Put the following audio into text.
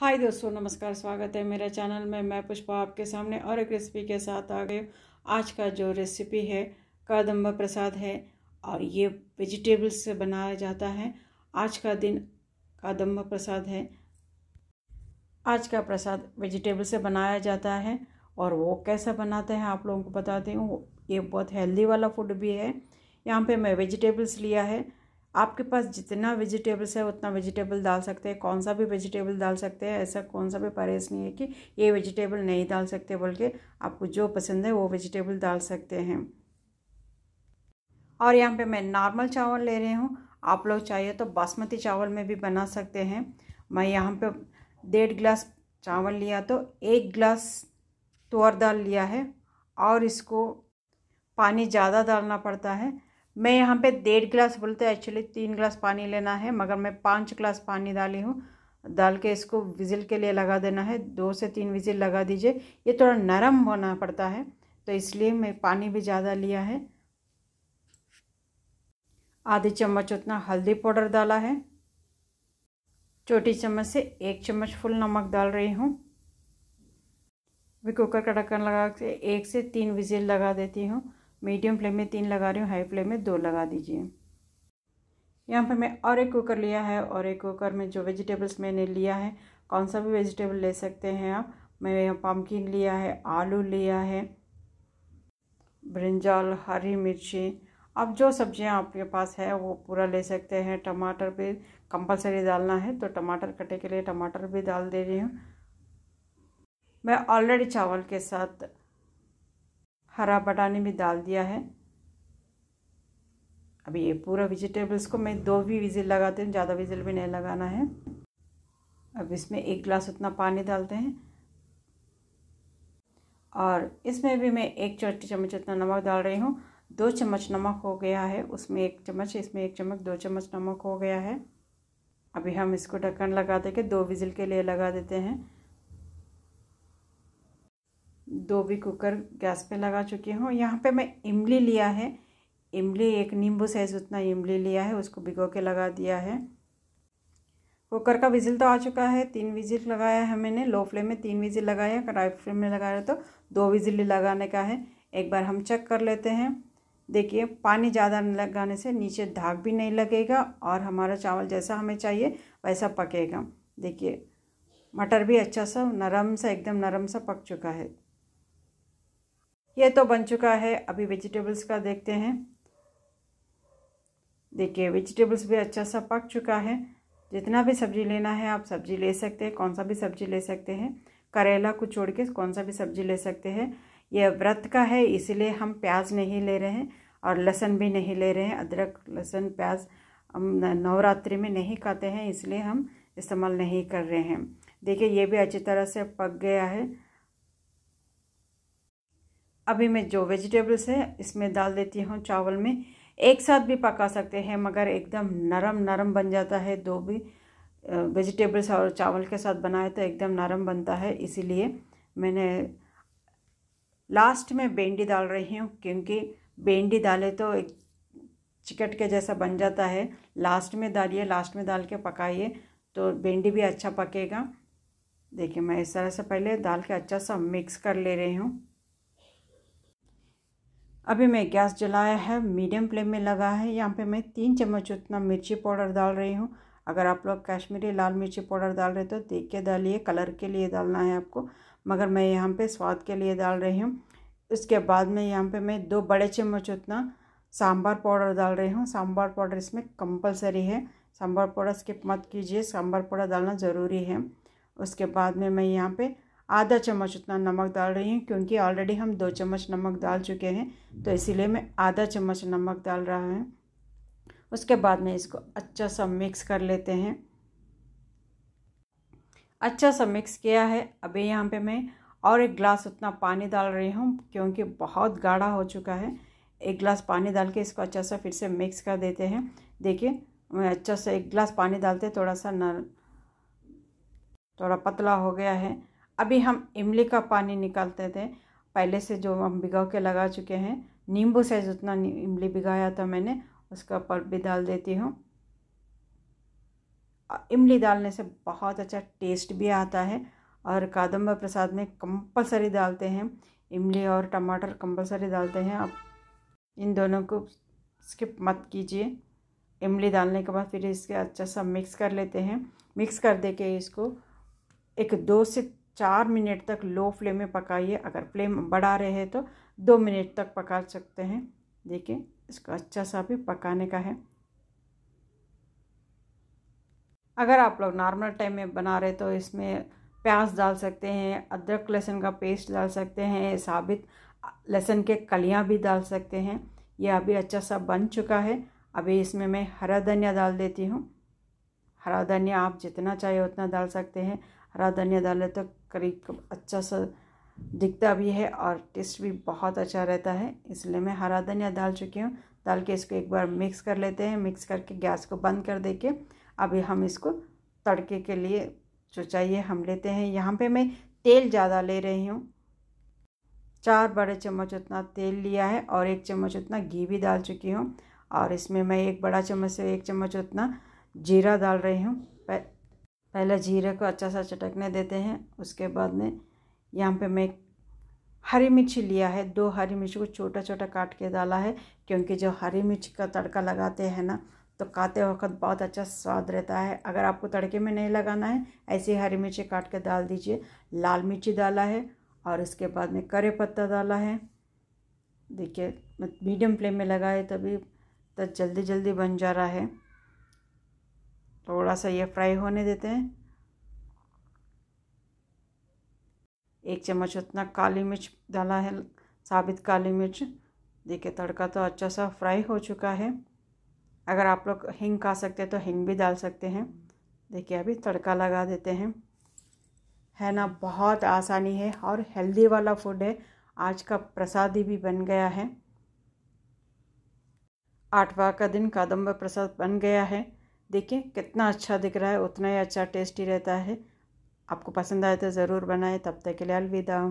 हाय दोस्तों नमस्कार स्वागत है मेरे चैनल में मैं पुष्पा आपके सामने और एक रेसिपी के साथ आ गई आज का जो रेसिपी है कदम्बा प्रसाद है और ये वेजिटेबल्स से बनाया जाता है आज का दिन कदम्बा प्रसाद है आज का प्रसाद वेजिटेबल से बनाया जाता है और वो कैसा बनाते हैं आप लोगों को बताती हूँ ये बहुत हेल्दी वाला फूड भी है यहाँ पे मैं वेजिटेबल्स लिया है आपके पास जितना वेजिटेबल्स है उतना वेजिटेबल डाल सकते हैं कौन सा भी वेजिटेबल डाल सकते हैं ऐसा कौन सा भी परहेज नहीं है कि ये वेजिटेबल नहीं डाल सकते बोल के आपको जो पसंद है वो वेजिटेबल डाल सकते हैं और यहाँ पे मैं नॉर्मल चावल ले रही हूँ आप लोग चाहिए तो बासमती चावल में भी बना सकते हैं मैं यहाँ पे डेढ़ गिलास चावल लिया तो एक गिलास तुअर दाल लिया है और इसको पानी ज़्यादा डालना पड़ता है मैं यहाँ पे डेढ़ गिलास बोलते हैं एक्चुअली तीन गिलास पानी लेना है मगर मैं पाँच गिलास पानी डाली हूँ डाल के इसको विजिल के लिए लगा देना है दो से तीन विजिल लगा दीजिए ये थोड़ा नरम होना पड़ता है तो इसलिए मैं पानी भी ज़्यादा लिया है आधी चम्मच उतना हल्दी पाउडर डाला है छोटी चम्मच से एक चम्मच फुल नमक डाल रही हूँ भी कुकर का ढक्कन लगा के एक से तीन विजिल लगा देती हूँ मीडियम फ्लेम में तीन लगा रही हूँ हाई फ्लेम में दो लगा दीजिए यहाँ पर मैं और एक कुकर लिया है और एक कुकर में जो वेजिटेबल्स मैंने लिया है कौन सा भी वेजिटेबल ले सकते हैं आप मैंने यहाँ पम्पकिन लिया है आलू लिया है ब्रिंजाल हरी मिर्ची अब जो सब्जियाँ आपके पास है वो पूरा ले सकते हैं टमाटर भी कंपलसरी डालना है तो टमाटर कटे के लिए टमाटर भी डाल दे रही हूँ मैं ऑलरेडी चावल के साथ हरा बटाने भी डाल दिया है अभी ये पूरा वेजिटेबल्स को मैं दो भी विजिल लगाती हूँ ज़्यादा विजिल भी नहीं लगाना है अब इसमें एक गिलास उतना पानी डालते हैं और इसमें भी मैं एक छोटी चम्मच उतना नमक डाल रही हूँ दो चम्मच नमक हो गया है उसमें एक चम्मच इसमें एक चम्मच दो चम्मच नमक हो गया है अभी हम इसको ढक्कन लगा दे के दो विजिल के लिए लगा देते हैं दो भी कुकर गैस पे लगा चुकी हूँ यहाँ पे मैं इमली लिया है इमली एक नींबू साइज़ उतना इमली लिया है उसको भिगो के लगा दिया है कुकर का विजिल तो आ चुका है तीन विजिल लगाया है मैंने लो फ्लेम में तीन विजिल लगाया हाई फ्लेम में लगाया तो दो विजिल लगाने का है एक बार हम चेक कर लेते हैं देखिए पानी ज़्यादा लगाने से नीचे धाग भी नहीं लगेगा और हमारा चावल जैसा हमें चाहिए वैसा पकेगा देखिए मटर भी अच्छा सा नरम सा एकदम नरम सा पक चुका है ये तो बन चुका है अभी वेजिटेबल्स का देखते हैं देखिए वेजिटेबल्स भी अच्छा सा पक चुका है जितना भी सब्जी लेना है आप सब्जी ले सकते हैं कौन सा भी सब्जी ले सकते हैं करेला को छोड़ के कौन सा भी सब्जी ले सकते हैं यह व्रत का है इसीलिए हम प्याज नहीं ले रहे हैं और लहसन भी नहीं ले रहे हैं अदरक लहसुन प्याज हम नवरात्रि में नहीं खाते हैं इसलिए हम इस्तेमाल नहीं कर रहे हैं देखिए ये भी अच्छी तरह से पक गया है अभी मैं जो वेजिटेबल्स है इसमें डाल देती हूँ चावल में एक साथ भी पका सकते हैं मगर एकदम नरम नरम बन जाता है दो भी वेजिटेबल्स और चावल के साथ बनाए तो एकदम नरम बनता है इसीलिए मैंने लास्ट में बेंडी डाल रही हूँ क्योंकि बेंडी डाले तो एक चिकट के जैसा बन जाता है लास्ट में डालिए लास्ट में डाल के पकाइए तो बेंडी भी अच्छा पकेगा देखिए मैं इस तरह से पहले डाल के अच्छा सा मिक्स कर ले रही हूँ अभी मैं गैस जलाया है मीडियम फ्लेम में लगा है यहाँ पे मैं तीन चम्मच उतना मिर्ची पाउडर डाल रही हूँ अगर आप लोग कश्मीरी लाल मिर्ची पाउडर डाल रहे तो देख के डालिए कलर के लिए डालना है आपको मगर मैं यहाँ पे स्वाद के लिए डाल रही हूँ उसके बाद में यहाँ पे मैं दो बड़े चम्मच उतना सांभर पाउडर डाल रही हूँ सांभर पाउडर इसमें कंपलसरी है सांभर पाउडर स्किप मत कीजिए सांभर पाउडर डालना ज़रूरी है उसके बाद में मैं यहाँ पे आधा चम्मच उतना नमक डाल रही हूँ क्योंकि ऑलरेडी हम दो चम्मच नमक डाल चुके हैं तो इसीलिए मैं आधा चम्मच नमक डाल रहा हूँ उसके बाद में इसको अच्छा सा मिक्स कर लेते हैं अच्छा सा मिक्स किया है अभी यहाँ पे मैं और एक गिलास उतना पानी डाल रही हूँ क्योंकि बहुत गाढ़ा हो चुका है एक गिलास पानी डाल के इसको अच्छा सा फिर से मिक्स कर देते हैं देखिए मैं अच्छा सा एक गिलास पानी डालते थोड़ा सा न थोड़ा पतला हो गया है अभी हम इमली का पानी निकालते थे पहले से जो हम भिगा के लगा चुके हैं नींबू से जितना इमली भिगाया था मैंने उसका पल्प भी डाल देती हूँ इमली डालने से बहुत अच्छा टेस्ट भी आता है और कादम्बर प्रसाद में कंपलसरी डालते हैं इमली और टमाटर कंपलसरी डालते हैं आप इन दोनों को स्किप मत कीजिए इमली डालने के बाद फिर इसके अच्छा सा मिक्स कर लेते हैं मिक्स कर दे के इसको एक दो से चार मिनट तक लो फ्लेम में पकाइए अगर फ्लेम बढ़ा रहे हैं तो दो मिनट तक पका सकते हैं देखिए इसको अच्छा सा भी पकाने का है अगर आप लोग नॉर्मल टाइम में बना रहे तो इसमें प्याज डाल सकते हैं अदरक लहसुन का पेस्ट डाल सकते हैं साबित लहसुन के कलियाँ भी डाल सकते हैं यह अभी अच्छा सा बन चुका है अभी इसमें मैं हरा धनिया डाल देती हूँ हरा धनिया आप जितना चाहिए उतना डाल सकते हैं हरा धनिया डाला तो करीब अच्छा सा दिखता भी है और टेस्ट भी बहुत अच्छा रहता है इसलिए मैं हरा धनिया डाल चुकी हूँ डाल के इसको एक बार मिक्स कर लेते हैं मिक्स करके गैस को बंद कर दे के अभी हम इसको तड़के के लिए जो चाहिए हम लेते हैं यहाँ पे मैं तेल ज़्यादा ले रही हूँ चार बड़े चम्मच उतना तेल लिया है और एक चम्मच उतना घी भी डाल चुकी हूँ और इसमें मैं एक बड़ा चम्मच से एक चम्मच उतना जीरा डाल रही हूँ पहले जीरे को अच्छा सा चटकने देते हैं उसके बाद में यहाँ पे मैं हरी मिर्ची लिया है दो हरी मिर्च को छोटा छोटा काट के डाला है क्योंकि जो हरी मिर्च का तड़का लगाते हैं ना तो काते वक्त बहुत अच्छा स्वाद रहता है अगर आपको तड़के में नहीं लगाना है ऐसे हरी मिर्ची काट के डाल दीजिए लाल मिर्ची डाला है और उसके बाद में करे पत्ता डाला है देखिए मीडियम फ्लेम में लगाए तभी तो जल्दी जल्दी बन जा रहा है थोड़ा सा ये फ्राई होने देते हैं एक चम्मच उतना काली मिर्च डाला है साबित काली मिर्च देखिए तड़का तो अच्छा सा फ्राई हो चुका है अगर आप लोग हिंग खा सकते हैं तो हिंग भी डाल सकते हैं देखिए अभी तड़का लगा देते हैं है ना बहुत आसानी है और हेल्दी वाला फूड है आज का प्रसादी भी बन गया है आठवा का दिन कादम्बर प्रसाद बन गया है देखिए कितना अच्छा दिख रहा है उतना ही अच्छा टेस्टी रहता है आपको पसंद आए तो ज़रूर बनाएं तब तक के लिए अलविदा